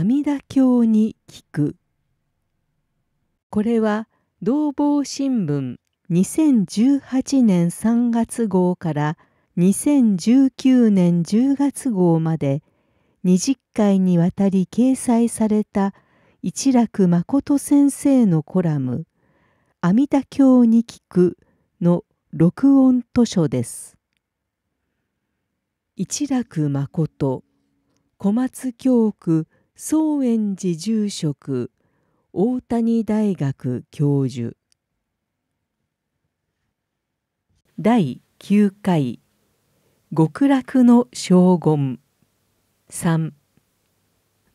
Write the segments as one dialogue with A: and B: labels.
A: 阿弥陀経に聞くこれは同房新聞2018年3月号から2019年10月号まで20回にわたり掲載された一楽誠先生のコラム「阿弥陀経に聞く」の録音図書です。一楽誠小松教区宗円寺住職大谷大学教授第9回極楽の荘厳3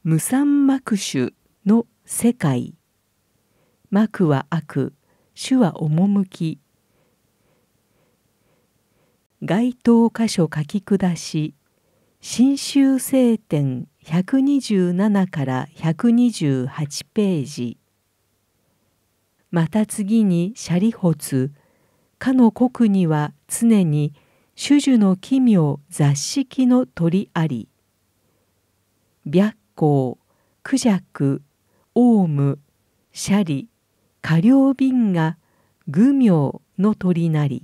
A: 無三幕主の世界幕は悪主は趣該当箇所書き下し「新州聖典127から128ページまた次にシャリ仏かの国には常に種々の奇妙雑式の鳥あり白光クジャクオウムシャリ下両瓶が愚名の鳥なり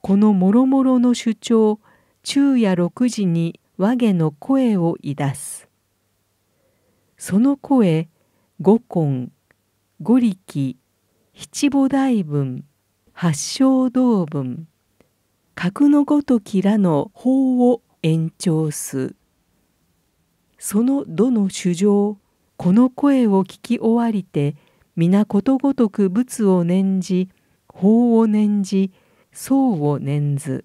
A: このもろもろの主張昼夜六時に和下の声をいだすその声五根五力七五大文八正道文格のごときらの法を延長すそのどの主情この声を聞き終わりて皆ことごとく仏を念じ法を念じ僧を念ず。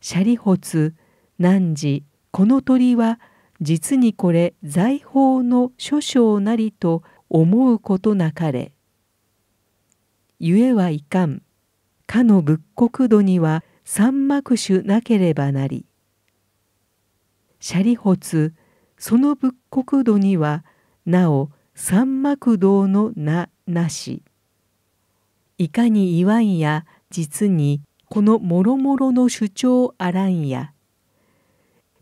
A: シャリホツ汝この鳥は実にこれ財宝の諸将なりと思うことなかれ。ゆえはいかん。かの仏国土には三幕主なければなり。リホツ、その仏国土にはなお三幕道の名なし。いかに言わんや実にこのもろもろの主張あらんや。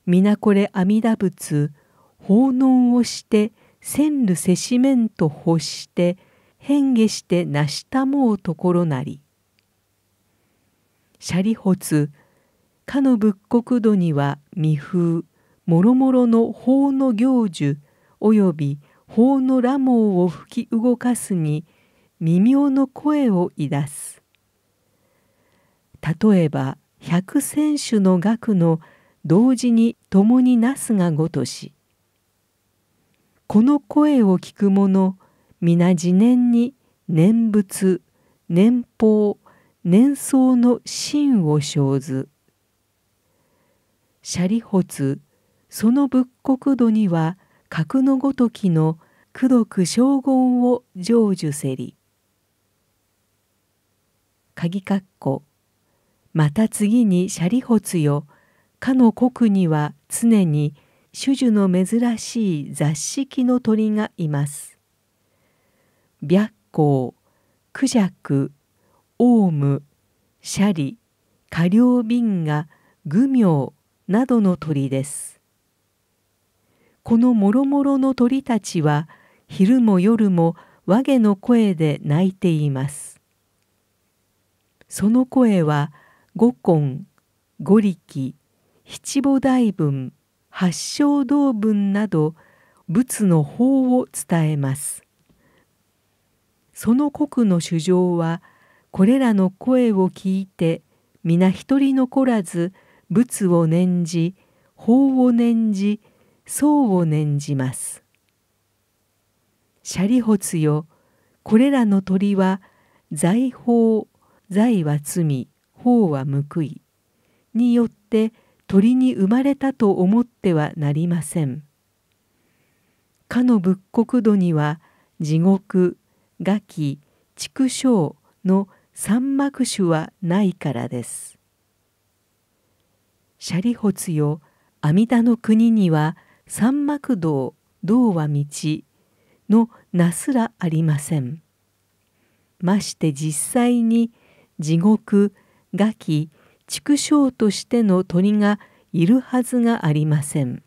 A: 皆これ阿弥陀仏奉納をして千るせしめんと欲して変化して成したもうところなり。シャリ仏かの仏国土には未風もろもろの法の行樹および法の羅網を吹き動かすに微妙の声をいだす。例えば百千種の額の同時に共になすがごとしこの声を聞く者皆自念に念仏念法念想の真を生ずシャリツ、その仏国土には格のごときの功徳称言を成就せり鍵括弧また次にシャリツよかの国には常に種樹の珍しい雑色の鳥がいます。白光、クジャク、オウム、シャリ、カリョウビンガ、グミョウなどの鳥です。このもろもろの鳥たちは昼も夜も和毛の声で鳴いています。その声は五根、五力、七母大文八正道文など仏の法を伝えますその国の主情はこれらの声を聞いて皆一人残らず仏を念じ法を念じ僧を念じますシャリホツよこれらの鳥は財宝財は罪法は報いによって鳥に生まれたと思ってはなりません。かの仏国土には地獄、餓鬼、畜生の三幕種はないからです。シャリツよ、阿弥陀の国には三幕道、道は道の名すらありません。まして実際に地獄、餓鬼、畜生としての鳥がいるはずがありません。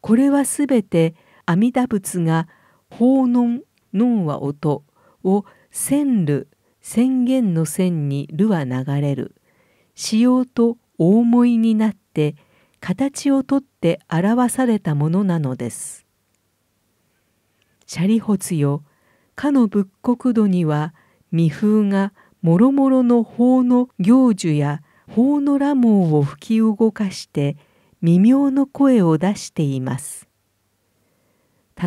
A: これはすべて阿弥陀仏が法能能は音を千る宣言の線にるは流れるようと大思いになって形をとって表されたものなのです。シャリホツよ、かの仏国土には未風がもろもろの法の行樹や法の羅網を吹き動かして微妙の声を出しています。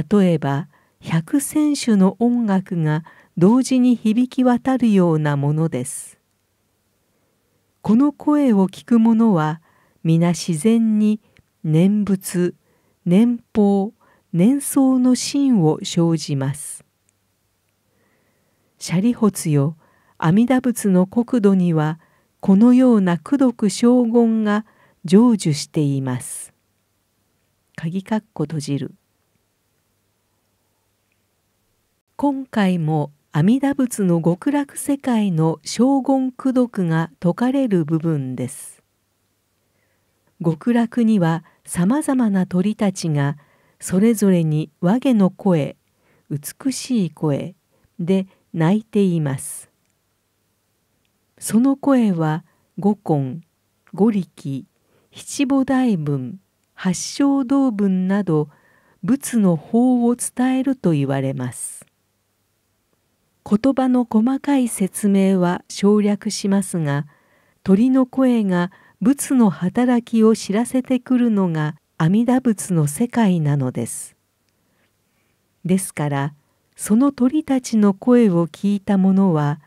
A: 例えば百選手の音楽が同時に響き渡るようなものです。この声を聞く者は皆自然に念仏念法念想の心を生じます。シャリホツよ阿弥陀仏の国土にはこのような功徳将軍が成就しています。鍵括弧閉じる今回も阿弥陀仏の極楽世界の将軍功徳が説かれる部分です。極楽にはさまざまな鳥たちがそれぞれに和毛の声美しい声で泣いています。その声は五根五力七母大文八正道文など仏の法を伝えると言われます言葉の細かい説明は省略しますが鳥の声が仏の働きを知らせてくるのが阿弥陀仏の世界なのですですからその鳥たちの声を聞いた者は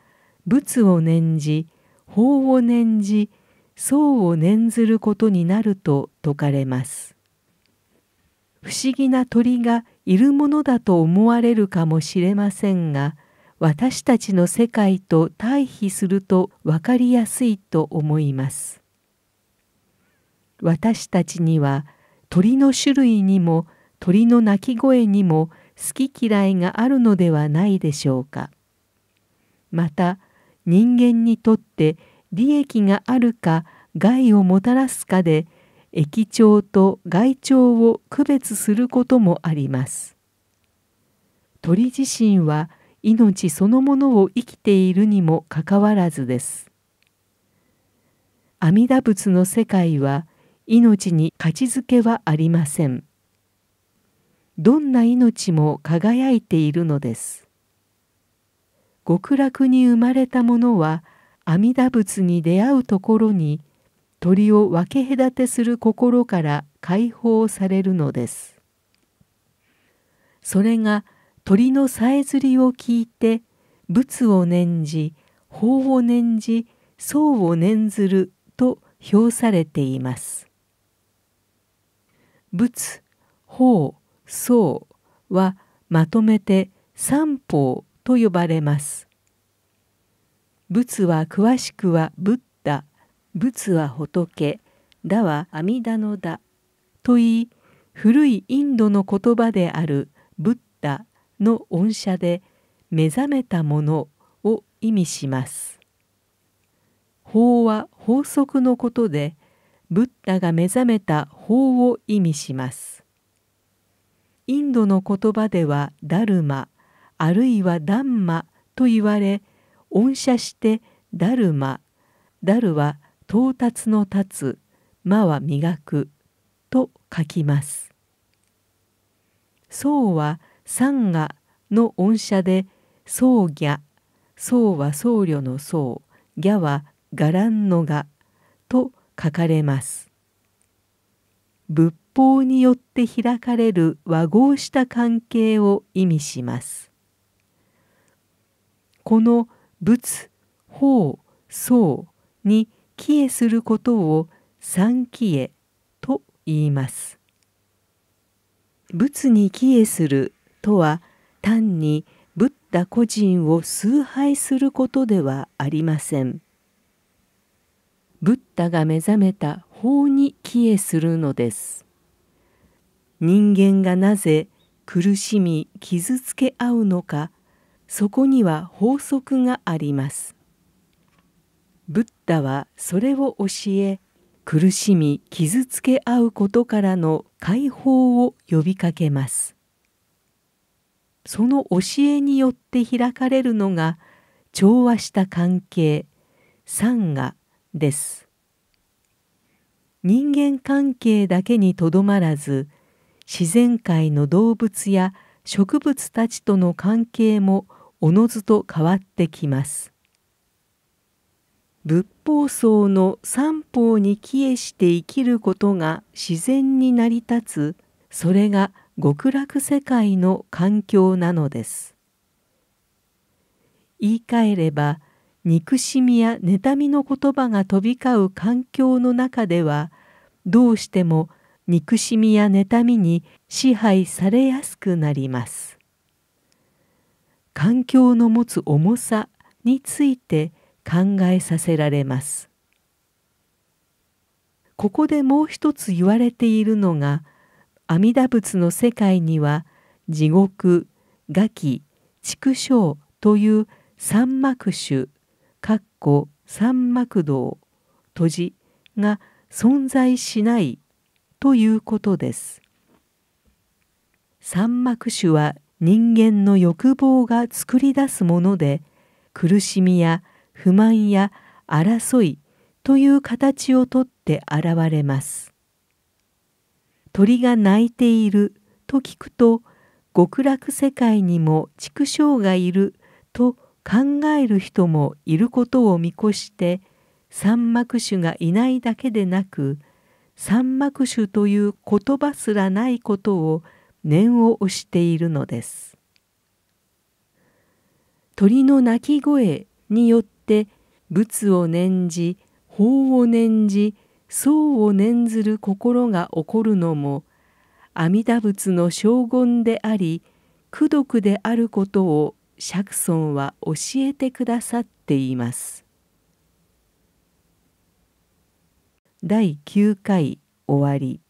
A: 仏を念じ法を念じ僧を念ずることになると説かれます不思議な鳥がいるものだと思われるかもしれませんが私たちの世界と対比すると分かりやすいと思います私たちには鳥の種類にも鳥の鳴き声にも好き嫌いがあるのではないでしょうかまた人間にとって利益があるか害をもたらすかで液腸と害腸を区別することもあります。鳥自身は命そのものを生きているにもかかわらずです。阿弥陀仏の世界は命に価値づけはありません。どんな命も輝いているのです。極楽に生まれた者は阿弥陀仏に出会うところに鳥を分け隔てする心から解放されるのです。それが鳥のさえずりを聞いて仏を念じ法を念じ僧を念ずると評されています。仏法僧はまとめて三法と呼ばれます。仏は詳しくはブッダ、仏は仏、だは阿弥陀のだと言い、古いインドの言葉であるブッダの音赦で目覚めたものを意味します。法は法則のことで、ブッダが目覚めた法を意味します。インドの言葉ではダルマあるいはダンマと言われ恩赦してダルマダルは到達の立つ魔は磨くと書きます。宋は三ガの恩赦で宋ギャ宋は僧侶の僧ギャは伽藍のがと書かれます。仏法によって開かれる和合した関係を意味します。この仏法僧に帰依することを三帰依と言います。仏に帰依するとは単にブッダ個人を崇拝することではありません。ブッダが目覚めた法に帰依するのです。人間がなぜ苦しみ傷つけ合うのかそこには法則がありますブッダはそれを教え苦しみ傷つけ合うことからの解放を呼びかけますその教えによって開かれるのが調和した関係サンガです人間関係だけにとどまらず自然界の動物や植物たちとの関係もおのずと変わってきます。仏法僧の三法に帰依して生きることが自然に成り立つそれが極楽世界の環境なのです言い換えれば憎しみや妬みの言葉が飛び交う環境の中ではどうしても憎しみや妬みに支配されやすくなります環境の持つ重さについて考えさせられます。ここでもう一つ言われているのが阿弥陀仏の世界には地獄餓鬼畜生という三幕種かっこ三幕道閉じが存在しないということです。三幕種は人間の欲望が作り出すもので苦しみや不満や争いという形をとって現れます。鳥が鳴いていると聞くと極楽世界にも畜生がいると考える人もいることを見越して三幕主がいないだけでなく三幕主という言葉すらないことを念を押しているのです。鳥の鳴き声によって仏を念じ法を念じ僧を念ずる心が起こるのも阿弥陀仏の荘厳であり功徳であることを釈尊は教えてくださっています。第9回終わり